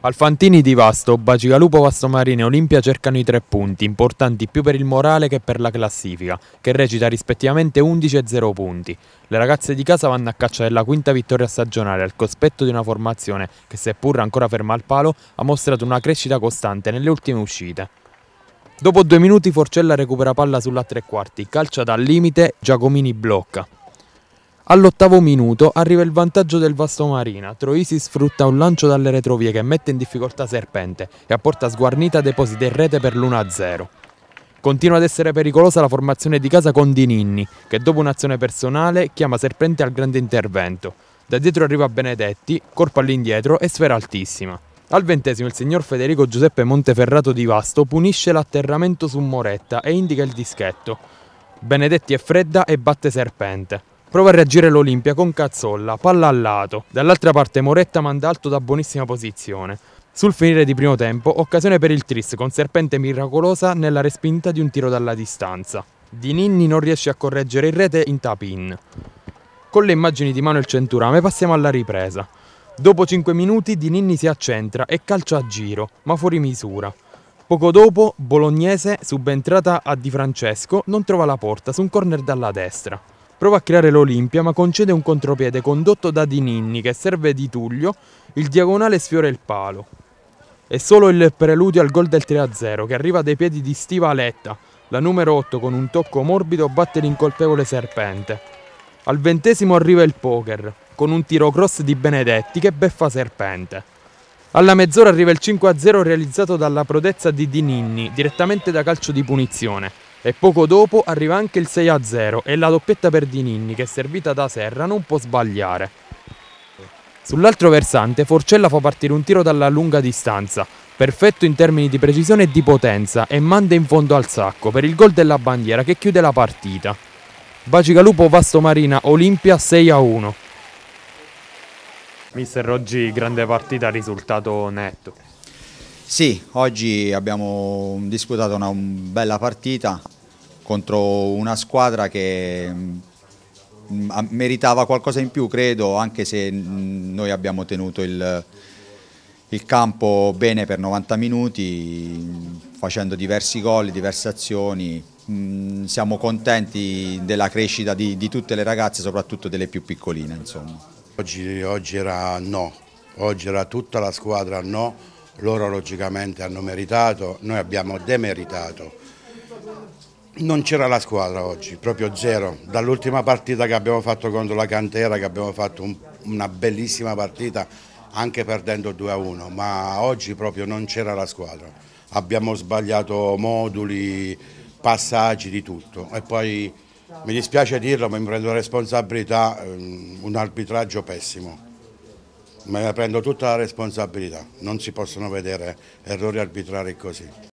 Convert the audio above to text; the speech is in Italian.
Alfantini di Vasto, Bacigalupo Vasto Vastomarine e Olimpia cercano i tre punti, importanti più per il morale che per la classifica, che recita rispettivamente 11 e 0 punti. Le ragazze di casa vanno a caccia della quinta vittoria stagionale al cospetto di una formazione che, seppur ancora ferma al palo, ha mostrato una crescita costante nelle ultime uscite. Dopo due minuti Forcella recupera palla sulla tre quarti, calcia dal limite, Giacomini blocca. All'ottavo minuto arriva il vantaggio del Vasto Marina. Troisi sfrutta un lancio dalle retrovie che mette in difficoltà Serpente e a porta sguarnita deposita in rete per l'1-0. Continua ad essere pericolosa la formazione di casa con Di Ninni, che dopo un'azione personale chiama Serpente al grande intervento. Da dietro arriva Benedetti, corpo all'indietro e sfera altissima. Al ventesimo il signor Federico Giuseppe Monteferrato di Vasto punisce l'atterramento su Moretta e indica il dischetto. Benedetti è fredda e batte Serpente. Prova a reagire l'Olimpia con Cazzolla, palla al lato. Dall'altra parte Moretta manda alto da buonissima posizione. Sul finire di primo tempo, occasione per il Tris con serpente miracolosa nella respinta di un tiro dalla distanza. Di Ninni non riesce a correggere in rete in tap-in. Con le immagini di Manuel Centurame passiamo alla ripresa. Dopo 5 minuti Di Ninni si accentra e calcia a giro, ma fuori misura. Poco dopo, Bolognese, subentrata a Di Francesco, non trova la porta su un corner dalla destra. Prova a creare l'Olimpia ma concede un contropiede condotto da Di Ninni che serve di Tullio, il diagonale sfiora il palo. È solo il preludio al gol del 3-0 che arriva dai piedi di Stiva Letta, la numero 8 con un tocco morbido batte l'incolpevole serpente. Al ventesimo arriva il poker, con un tiro cross di Benedetti che beffa serpente. Alla mezz'ora arriva il 5-0 realizzato dalla prodezza di Di Ninni, direttamente da calcio di punizione. E poco dopo arriva anche il 6-0 e la doppietta per Dininni che servita da Serra non può sbagliare. Sull'altro versante Forcella fa partire un tiro dalla lunga distanza, perfetto in termini di precisione e di potenza e manda in fondo al sacco per il gol della bandiera che chiude la partita. Bacigalupo Vasto Marina Olimpia 6-1. Mister, oggi grande partita, risultato netto. Sì, oggi abbiamo disputato una bella partita, contro una squadra che mm, meritava qualcosa in più credo anche se mm, noi abbiamo tenuto il, il campo bene per 90 minuti mm, facendo diversi gol, diverse azioni siamo contenti della crescita di, di tutte le ragazze soprattutto delle più piccoline insomma. Oggi, oggi era no, oggi era tutta la squadra no, loro logicamente hanno meritato, noi abbiamo demeritato non c'era la squadra oggi, proprio zero. Dall'ultima partita che abbiamo fatto contro la Cantera, che abbiamo fatto un, una bellissima partita, anche perdendo 2-1, ma oggi proprio non c'era la squadra. Abbiamo sbagliato moduli, passaggi, di tutto. E poi mi dispiace dirlo, ma mi prendo responsabilità, ehm, un arbitraggio pessimo. Me ne prendo tutta la responsabilità, non si possono vedere errori arbitrari così.